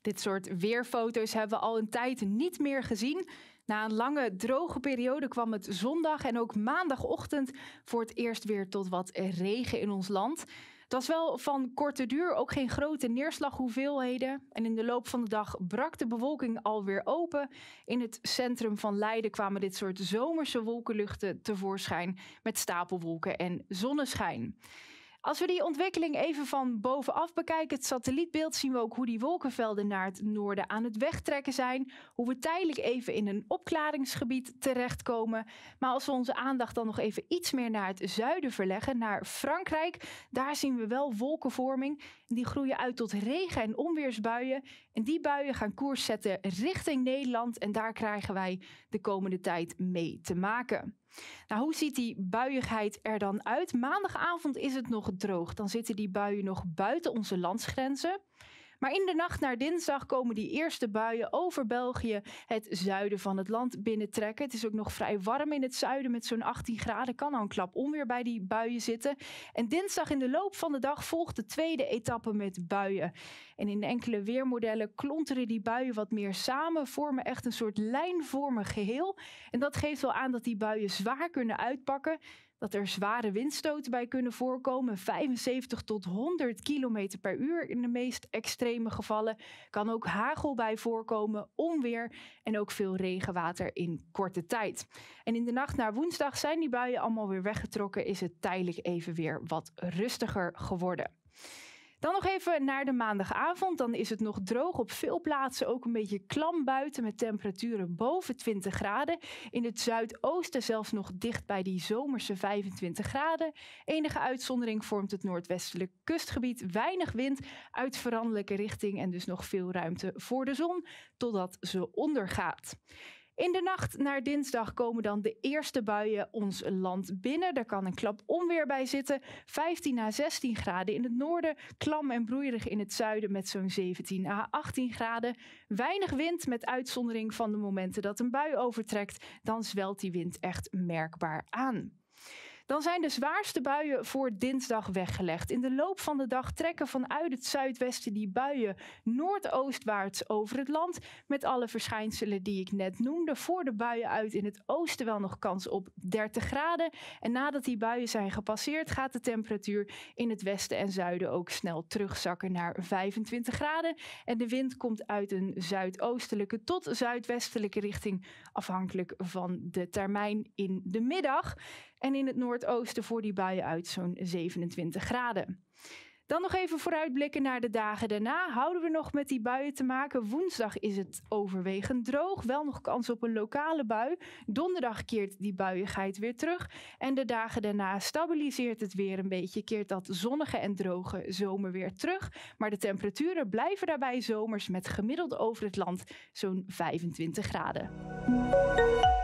Dit soort weerfoto's hebben we al een tijd niet meer gezien. Na een lange droge periode kwam het zondag en ook maandagochtend voor het eerst weer tot wat regen in ons land. Het was wel van korte duur, ook geen grote neerslaghoeveelheden. En in de loop van de dag brak de bewolking alweer open. In het centrum van Leiden kwamen dit soort zomerse wolkenluchten tevoorschijn met stapelwolken en zonneschijn. Als we die ontwikkeling even van bovenaf bekijken, het satellietbeeld, zien we ook hoe die wolkenvelden naar het noorden aan het wegtrekken zijn. Hoe we tijdelijk even in een opklaringsgebied terechtkomen. Maar als we onze aandacht dan nog even iets meer naar het zuiden verleggen, naar Frankrijk, daar zien we wel wolkenvorming. Die groeien uit tot regen- en onweersbuien. En die buien gaan koers zetten richting Nederland. En daar krijgen wij de komende tijd mee te maken. Nou, hoe ziet die buiigheid er dan uit? Maandagavond is het nog droog. Dan zitten die buien nog buiten onze landsgrenzen. Maar in de nacht naar dinsdag komen die eerste buien over België het zuiden van het land binnentrekken. Het is ook nog vrij warm in het zuiden met zo'n 18 graden. Kan al een klap onweer bij die buien zitten. En dinsdag in de loop van de dag volgt de tweede etappe met buien. En in enkele weermodellen klonteren die buien wat meer samen, vormen echt een soort lijnvormig geheel. En dat geeft wel aan dat die buien zwaar kunnen uitpakken dat er zware windstoten bij kunnen voorkomen. 75 tot 100 km per uur in de meest extreme gevallen. Kan ook hagel bij voorkomen, onweer en ook veel regenwater in korte tijd. En in de nacht naar woensdag zijn die buien allemaal weer weggetrokken. Is het tijdelijk even weer wat rustiger geworden. Dan nog even naar de maandagavond. Dan is het nog droog op veel plaatsen. Ook een beetje klam buiten met temperaturen boven 20 graden. In het zuidoosten zelfs nog dicht bij die zomerse 25 graden. Enige uitzondering vormt het noordwestelijk kustgebied. Weinig wind uit veranderlijke richting en dus nog veel ruimte voor de zon totdat ze ondergaat. In de nacht naar dinsdag komen dan de eerste buien ons land binnen. Er kan een klap onweer bij zitten. 15 à 16 graden in het noorden. Klam en broeierig in het zuiden met zo'n 17 à 18 graden. Weinig wind met uitzondering van de momenten dat een bui overtrekt. Dan zwelt die wind echt merkbaar aan. Dan zijn de zwaarste buien voor dinsdag weggelegd. In de loop van de dag trekken vanuit het zuidwesten die buien noordoostwaarts over het land. Met alle verschijnselen die ik net noemde. Voor de buien uit in het oosten wel nog kans op 30 graden. En nadat die buien zijn gepasseerd, gaat de temperatuur in het westen en zuiden ook snel terugzakken naar 25 graden. En de wind komt uit een zuidoostelijke tot zuidwestelijke richting, afhankelijk van de termijn in de middag. En in het noorden Oosten voor die buien uit zo'n 27 graden. Dan nog even vooruitblikken naar de dagen daarna. Houden we nog met die buien te maken? Woensdag is het overwegend droog, wel nog kans op een lokale bui. Donderdag keert die buiigheid weer terug. En de dagen daarna stabiliseert het weer een beetje, keert dat zonnige en droge zomer weer terug. Maar de temperaturen blijven daarbij zomers met gemiddeld over het land zo'n 25 graden.